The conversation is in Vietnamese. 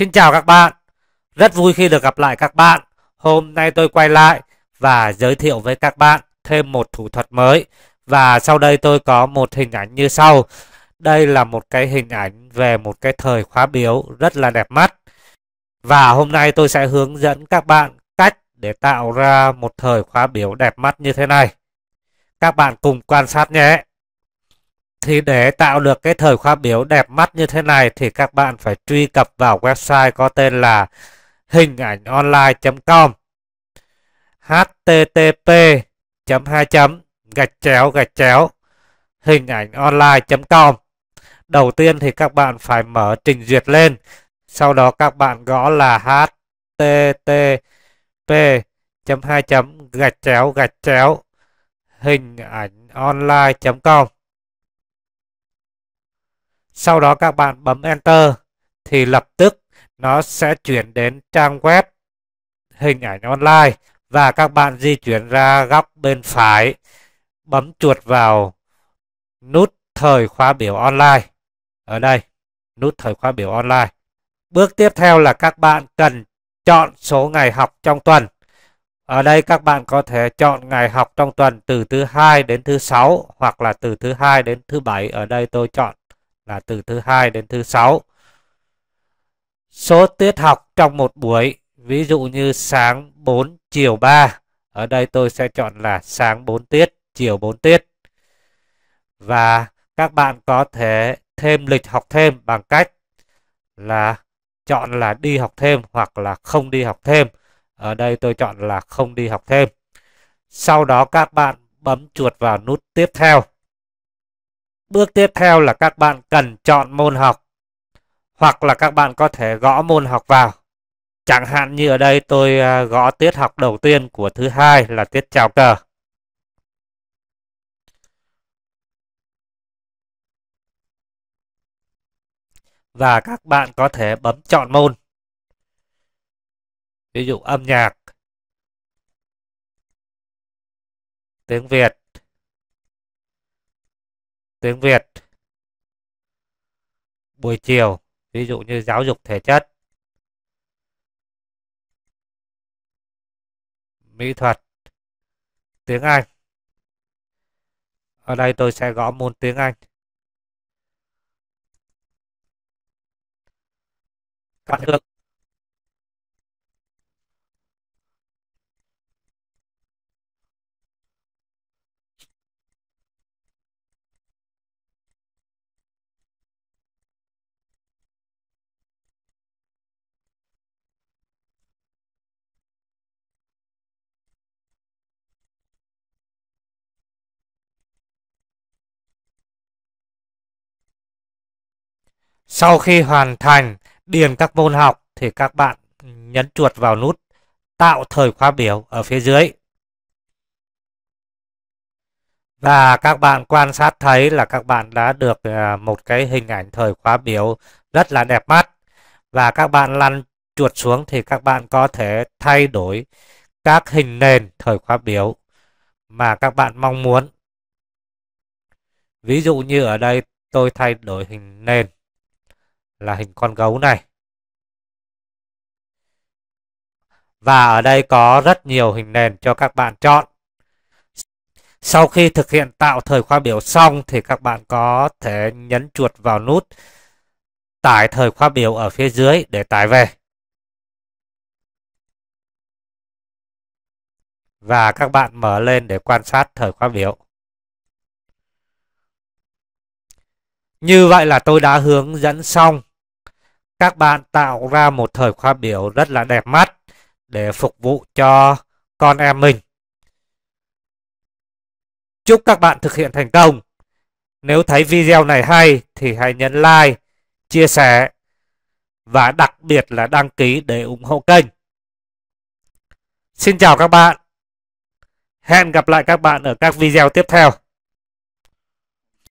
Xin chào các bạn, rất vui khi được gặp lại các bạn. Hôm nay tôi quay lại và giới thiệu với các bạn thêm một thủ thuật mới. Và sau đây tôi có một hình ảnh như sau. Đây là một cái hình ảnh về một cái thời khóa biếu rất là đẹp mắt. Và hôm nay tôi sẽ hướng dẫn các bạn cách để tạo ra một thời khóa biếu đẹp mắt như thế này. Các bạn cùng quan sát nhé. Thì để tạo được cái thời khóa biểu đẹp mắt như thế này thì các bạn phải truy cập vào website có tên là hình ảnh online.com http 2 chấm gạch chéo gạch chéo hình ảnh online.com Đầu tiên thì các bạn phải mở trình duyệt lên, sau đó các bạn gõ là http chấm hai chấm gạch chéo gạch chéo hình ảnh online.com sau đó các bạn bấm Enter thì lập tức nó sẽ chuyển đến trang web hình ảnh online và các bạn di chuyển ra góc bên phải bấm chuột vào nút thời khóa biểu online ở đây nút thời khóa biểu online bước tiếp theo là các bạn cần chọn số ngày học trong tuần ở đây các bạn có thể chọn ngày học trong tuần từ thứ hai đến thứ sáu hoặc là từ thứ hai đến thứ bảy ở đây tôi chọn là từ thứ hai đến thứ sáu. Số tiết học trong một buổi, ví dụ như sáng 4, chiều 3. Ở đây tôi sẽ chọn là sáng 4 tiết, chiều 4 tiết. Và các bạn có thể thêm lịch học thêm bằng cách là chọn là đi học thêm hoặc là không đi học thêm. Ở đây tôi chọn là không đi học thêm. Sau đó các bạn bấm chuột vào nút tiếp theo Bước tiếp theo là các bạn cần chọn môn học hoặc là các bạn có thể gõ môn học vào. Chẳng hạn như ở đây tôi à, gõ tiết học đầu tiên của thứ hai là tiết chào cờ. Và các bạn có thể bấm chọn môn. Ví dụ âm nhạc, tiếng Việt, tiếng Việt. Buổi chiều, ví dụ như giáo dục thể chất, mỹ thuật, tiếng Anh. Ở đây tôi sẽ gõ môn tiếng Anh. Căn nước Sau khi hoàn thành điền các môn học thì các bạn nhấn chuột vào nút tạo thời khóa biểu ở phía dưới. Và các bạn quan sát thấy là các bạn đã được à, một cái hình ảnh thời khóa biểu rất là đẹp mắt. Và các bạn lăn chuột xuống thì các bạn có thể thay đổi các hình nền thời khóa biểu mà các bạn mong muốn. Ví dụ như ở đây tôi thay đổi hình nền là hình con gấu này. Và ở đây có rất nhiều hình nền cho các bạn chọn. Sau khi thực hiện tạo thời khóa biểu xong thì các bạn có thể nhấn chuột vào nút tải thời khóa biểu ở phía dưới để tải về. Và các bạn mở lên để quan sát thời khóa biểu. Như vậy là tôi đã hướng dẫn xong các bạn tạo ra một thời khóa biểu rất là đẹp mắt để phục vụ cho con em mình. Chúc các bạn thực hiện thành công. Nếu thấy video này hay thì hãy nhấn like, chia sẻ và đặc biệt là đăng ký để ủng hộ kênh. Xin chào các bạn. Hẹn gặp lại các bạn ở các video tiếp theo.